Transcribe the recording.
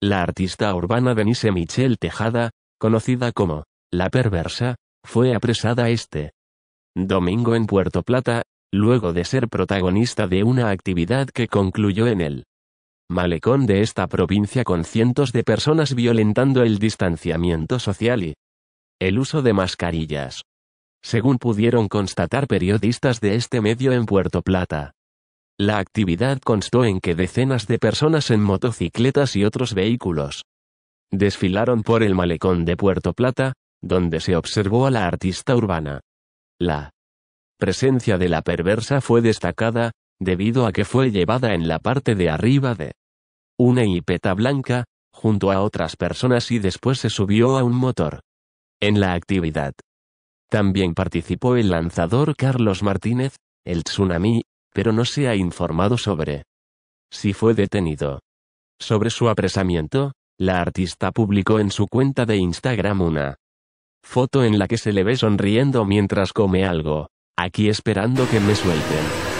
La artista urbana Denise Michelle Tejada, conocida como La Perversa, fue apresada este domingo en Puerto Plata, luego de ser protagonista de una actividad que concluyó en el malecón de esta provincia con cientos de personas violentando el distanciamiento social y el uso de mascarillas. Según pudieron constatar periodistas de este medio en Puerto Plata. La actividad constó en que decenas de personas en motocicletas y otros vehículos desfilaron por el malecón de Puerto Plata, donde se observó a la artista urbana. La presencia de la perversa fue destacada, debido a que fue llevada en la parte de arriba de una hipeta blanca, junto a otras personas y después se subió a un motor. En la actividad también participó el lanzador Carlos Martínez, el tsunami, pero no se ha informado sobre si fue detenido. Sobre su apresamiento, la artista publicó en su cuenta de Instagram una foto en la que se le ve sonriendo mientras come algo, aquí esperando que me suelten.